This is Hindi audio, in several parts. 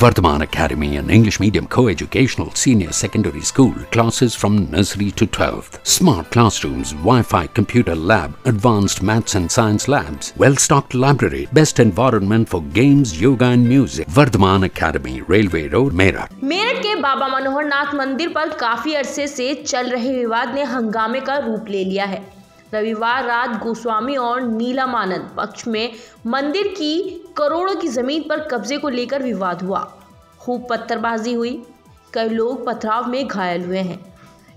Vardhaman Academy, an English medium co educational senior secondary school, classes from nursery to 12th, smart classrooms, Wi Fi computer lab, advanced maths and science labs, well stocked library, best environment for games, yoga, and music. Vardhaman Academy, Railway Road, Meerut. Meerut के बाबा मनोहर नाथ मंदिर पर काफी अरसे से चल रहे विवाद ने हंगामे का रूप ले लिया है रविवार रात गोस्वामी और नीलामानंद पक्ष में मंदिर की करोड़ों की जमीन पर कब्जे को लेकर विवाद हुआ खूब पत्थरबाजी हुई कई लोग पथराव में घायल हुए हैं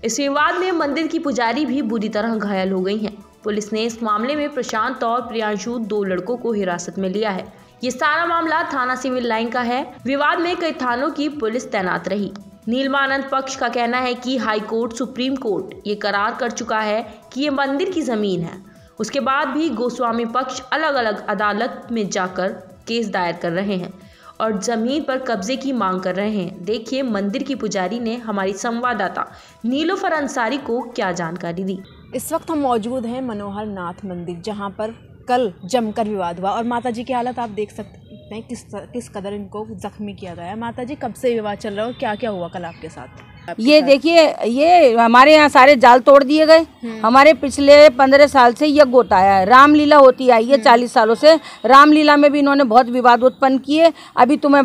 इस विवाद में मंदिर की पुजारी भी बुरी तरह घायल हो गई हैं पुलिस ने इस मामले में प्रशांत और प्रियांशु दो लड़कों को हिरासत में लिया है ये सारा मामला थाना सिविल लाइन का है विवाद में कई थानों की पुलिस तैनात रही नीलमानंद पक्ष का कहना है कि कोर्ट सुप्रीम कोर्ट ये करार कर चुका है कि ये मंदिर की ज़मीन है उसके बाद भी गोस्वामी पक्ष अलग अलग अदालत में जाकर केस दायर कर रहे हैं और ज़मीन पर कब्जे की मांग कर रहे हैं देखिए मंदिर की पुजारी ने हमारी संवाददाता नीलोफर अंसारी को क्या जानकारी दी इस वक्त हम मौजूद हैं मनोहर नाथ मंदिर जहाँ पर कल जमकर विवाद हुआ और माता जी की हालत आप देख सकते सकते हैं किस किस कदर इनको ज़ख्मी किया गया है माता जी कब से विवाद चल रहा है और क्या क्या हुआ कल आपके साथ ये देखिए ये हमारे यहाँ सारे जाल तोड़ दिए गए हम्म। हमारे पिछले पंद्रह साल से यज्ञ होता है रामलीला होती आई है हम्म। चालीस सालों से रामलीला में भी इन्होंने बहुत विवाद उत्पन्न किए अभी तुम्हें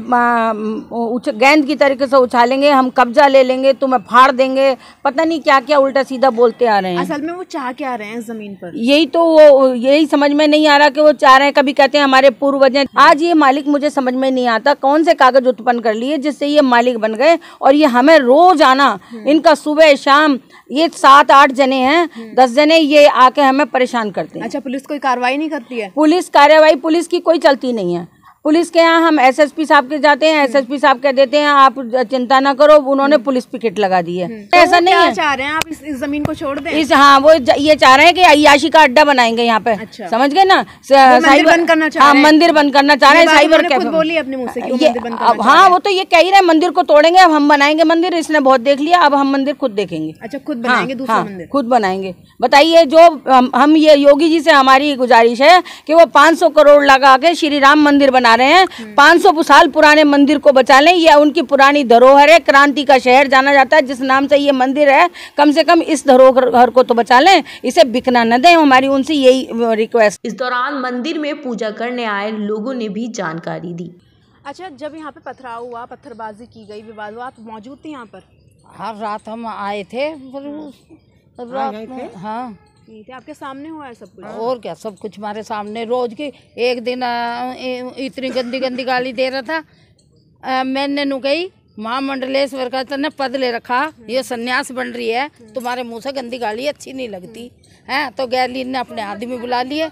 गेंद की तरीके से उछालेंगे हम कब्जा ले लेंगे तुम्हें फाड़ देंगे पता नहीं क्या क्या उल्टा सीधा बोलते आ रहे हैं असल में वो चाह के आ रहे हैं जमीन पर यही तो वो यही समझ में नहीं आ रहा कि वो चाह रहे हैं कभी कहते हैं हमारे पूर्वज हैं आज ये मालिक मुझे समझ में नहीं आता कौन से कागज उत्पन्न कर लिए जिससे ये मालिक बन गए और ये हमें रोज आना इनका सुबह शाम ये सात आठ जने हैं दस जने ये आके हमें परेशान करते हैं अच्छा पुलिस कोई कार्रवाई नहीं करती है पुलिस कार्रवाई पुलिस की कोई चलती नहीं है पुलिस के यहाँ हम एसएसपी साहब के जाते हैं एसएसपी साहब कह देते हैं आप चिंता ना करो उन्होंने पुलिस पिकेट लगा दी है तो ऐसा नहीं है चाह रहे हैं आप इस, इस जमीन को छोड़ दें इस हाँ वो ये चाह रहे हैं कि अयाशी का अड्डा बनाएंगे यहाँ पे अच्छा। समझ गए ना साइबर करना चाह हाँ, रहे मंदिर बंद करना चाह रहे हैं साइबर बोली अपने हाँ वो तो ये कह ही रहे मंदिर को तोड़ेंगे अब हम बनाएंगे मंदिर इसने बहुत देख लिया अब हम मंदिर खुद देखेंगे अच्छा खुद हाँ, बनाएंगे दूसरा हाँ, मंदिर खुद बनाएंगे बताइए जो हम ये योगी जी से हमारी गुजारिश है की वो पांच करोड़ लगा के श्री राम मंदिर बना रहे हैं सौ साल पुराने मंदिर को बचा लें यह उनकी पुरानी धरोहर है क्रांति का शहर जाना जाता है जिस नाम से ये मंदिर है कम से कम इस धरोहर को तो बचा लें इसे बिकना न दें हमारी उनसे यही रिक्वेस्ट इस दौरान मंदिर में पूजा करने आए लोगों ने भी जानकारी दी अच्छा जब यहाँ पे पथराव हुआ पत्थरबाजी की गई विवाद हुआ आप मौजूद थे यहाँ पर हर रात हम आए थे हम्म। हाँ आपके सामने हुआ है सब कुछ हाँ। और क्या सब कुछ हमारे सामने रोज की एक दिन इतनी गंदी गंदी गाली दे रहा था आ, मैंने नु माँ महामंडलेश्वर का तुमने पद ले रखा ये सन्यास बन रही है तुम्हारे मुंह से गंदी गाली अच्छी नहीं लगती है तो गैरलीन ने अपने आदमी बुला लिए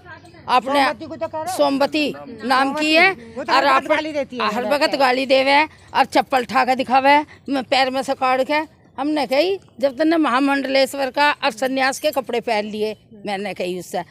अपने सोमवती तो नाम की है तो और आप हर वक्त गाली देवे और चप्पल ठाकर दिखावे पैर में से काट के हमने कही जब तक ने महामंडलेश्वर का और संन्यास के कपड़े पहन लिए मैंने कही उससे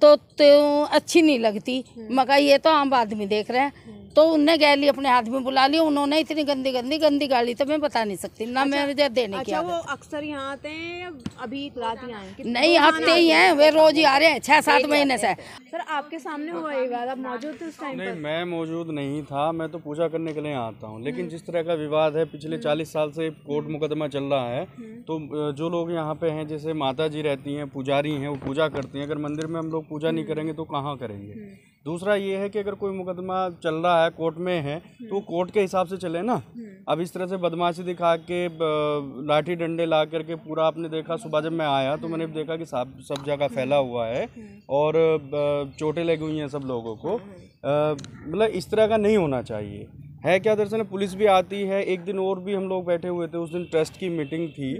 तो, तो अच्छी नहीं लगती मगर ये तो आम आदमी देख रहे हैं तो उनने गए ली अपने आदमी बुला लिया उन्होंने इतनी गंदी गंदी गंदी गाली तो मैं बता नहीं सकती ना अच्छा, मेरे देने अच्छा, वो अक्सर यहाँ आते हैं अभी रात ही आए नहीं हफ्ते ही हैं वे रोज ही आ रहे हैं छह सात तो, महीने से सर आपके सामने हुआ ये मौजूद नहीं मैं मौजूद नहीं था मैं तो पूजा करने के लिए आता हूँ लेकिन हम्म। जिस तरह का विवाद है पिछले हम्म। चालीस साल से कोर्ट हम्म। मुकदमा चल रहा है तो जो लोग यहाँ पे है जैसे माता जी रहती है पुजारी है वो पूजा करती है अगर मंदिर में हम लोग पूजा नहीं करेंगे तो कहाँ करेंगे दूसरा ये है कि अगर कोई मुकदमा चल रहा है कोर्ट में है तो हम्म। कोर्ट के हिसाब से चले ना हम्म। अब इस तरह से बदमाशी दिखा के लाठी डंडे ला करके पूरा आपने देखा सुबह जब मैं आया तो मैंने हम्म। देखा कि सब सब जगह फैला हुआ है और चोटें लगी हुई हैं सब लोगों को मतलब इस तरह का नहीं होना चाहिए है क्या दरअसल पुलिस भी आती है एक दिन और भी हम लोग बैठे हुए थे उस दिन ट्रस्ट की मीटिंग थी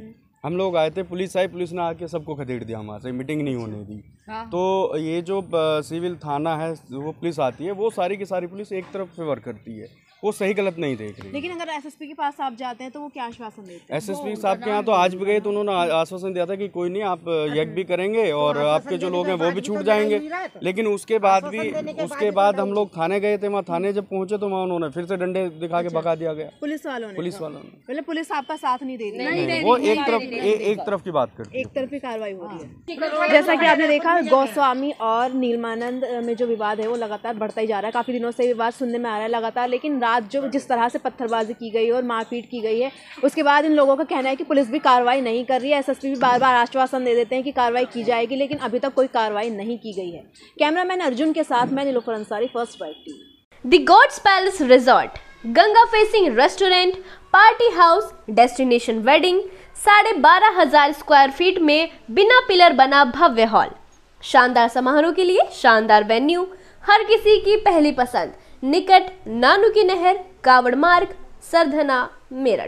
हम लोग आए थे पुलिस आई पुलिस ने आके सबको खदेड़ दिया हमारे से मीटिंग नहीं होने अच्छा। दी हाँ। तो ये जो सिविल थाना है वो पुलिस आती है वो सारी की सारी पुलिस एक तरफ फेवर करती है वो सही गलत नहीं देख रही लेकिन अगर एसएसपी के पास आप जाते हैं तो वो क्या आश्वासन देते हैं एसएसपी साहब के यहाँ तो आज भी गए तो उन्होंने आश्वासन दिया था कि कोई नहीं आप अच्छा। यज्ञ भी करेंगे तो और आपके जो लोग हैं वो भी छूट तो जाएंगे तो। लेकिन उसके बाद भी उसके बाद हम लोग थाने गए थे वहाँ थाने जब पहुँचे तो वहाँ उन्होंने फिर से डंडे दिखा के अच्छा। भगा दिया गया पुलिस वालों ने पुलिस वालों ने पहले मतलब पुलिस आपका साथ नहीं दे रही वो एक तरफ एक तरफ की बात कर एक तरफ की कार्रवाई हो रही है जैसा की आपने देखा गोस्वामी और नीलमानंद में जो विवाद है वो लगातार बढ़ता ही जा रहा है काफी दिनों से विवाद सुनने में आ रहा है लगातार लेकिन बाद जो जिस तरह से पत्थरबाजी की गई और मारपीट की गई है उसके बाद इन लोगों का कहना है कि पुलिस भी कार्रवाई नहीं कर रही है एसएसपी भी बार बार आश्वासन दे देते हैं कि कार्रवाई की जाएगी लेकिन अभी तक कोई कार्रवाई नहीं की गई है कैमरा अर्जुन के साथ मैं Nilofar Ansari first white T the gods palace resort Ganga facing restaurant party house destination wedding साढ़े बारह हजार स्क्वायर फीट में बिना पिलर बना भव्य हॉल शानदार समारोह के लिए शानदार वेन्यू हर किसी की पहली पसंद निकट नानुकी नहर कावड़ मार्ग सरधना मेरठ